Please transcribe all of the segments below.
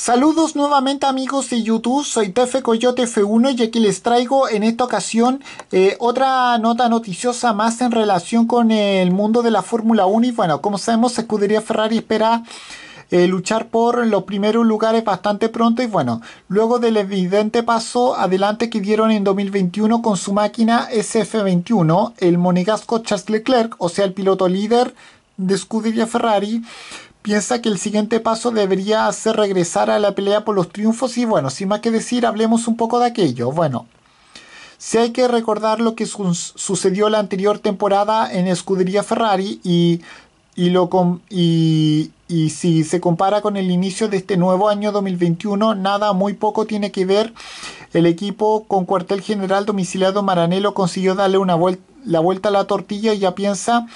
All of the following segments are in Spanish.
Saludos nuevamente amigos de YouTube, soy Tefe Coyote F1 y aquí les traigo en esta ocasión eh, otra nota noticiosa más en relación con el mundo de la Fórmula 1 y bueno, como sabemos Escudería Ferrari espera eh, luchar por los primeros lugares bastante pronto y bueno, luego del evidente paso adelante que dieron en 2021 con su máquina SF21, el monegasco Charles Leclerc, o sea el piloto líder de Scuderia Ferrari, piensa que el siguiente paso debería ser regresar a la pelea por los triunfos y bueno, sin más que decir, hablemos un poco de aquello. Bueno, si hay que recordar lo que sucedió la anterior temporada en Escudería Ferrari y, y si se compara con el inicio de este nuevo año 2021, nada, muy poco tiene que ver. El equipo con cuartel general domiciliado Maranelo consiguió darle una la vuelta a la tortilla y ya piensa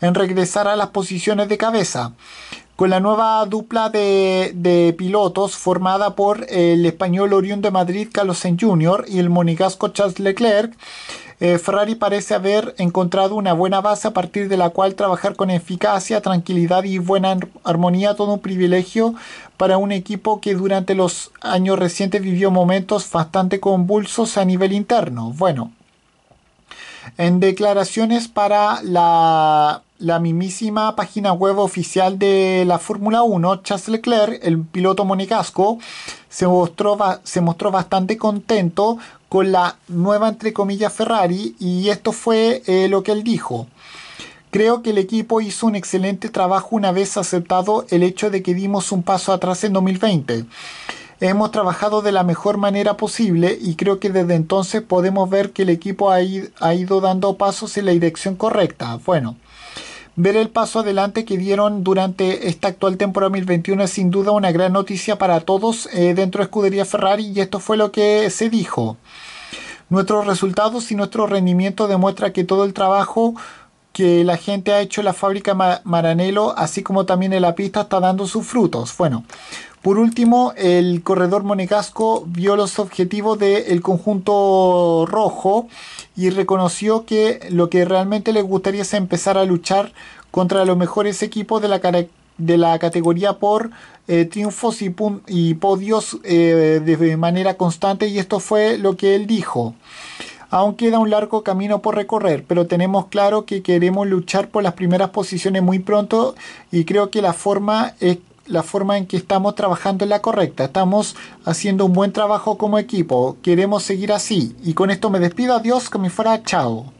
en regresar a las posiciones de cabeza con la nueva dupla de, pilotos formada por el español Orión de Madrid Carlos Sainz Jr. y el monegasco Charles Leclerc. Eh, Ferrari parece haber encontrado una buena base a partir de la cual trabajar con eficacia, tranquilidad y buena armonía, todo un privilegio para un equipo que durante los años recientes vivió momentos bastante convulsos a nivel interno. Bueno, en declaraciones para la la mismísima página web oficial de la Fórmula 1, Charles Leclerc, el piloto monegasco, se mostró, se mostró bastante contento con la nueva, entre comillas, Ferrari y esto fue eh, lo que él dijo. Creo que el equipo hizo un excelente trabajo una vez aceptado el hecho de que dimos un paso atrás en 2020. Hemos trabajado de la mejor manera posible y creo que desde entonces podemos ver que el equipo ha, ido dando pasos en la dirección correcta. Bueno, Ver el paso adelante que dieron durante esta actual temporada 2021 es sin duda una gran noticia para todos eh, dentro de Escudería Ferrari y esto fue lo que se dijo. Nuestros resultados y nuestro rendimiento demuestra que todo el trabajo que la gente ha hecho en la fábrica Maranello, así como también en la pista, está dando sus frutos. Bueno, por último, el corredor monegasco vio los objetivos del conjunto rojo y reconoció que lo que realmente le gustaría es empezar a luchar contra los mejores equipos de la, de la categoría por eh, triunfos y, y podios eh, de manera constante y esto fue lo que él dijo. Aún queda un largo camino por recorrer, pero tenemos claro que queremos luchar por las primeras posiciones muy pronto y creo que la forma es la forma en que estamos trabajando es la correcta. Estamos haciendo un buen trabajo como equipo. Queremos seguir así. Y con esto me despido. Adiós, que me fuera. Chao.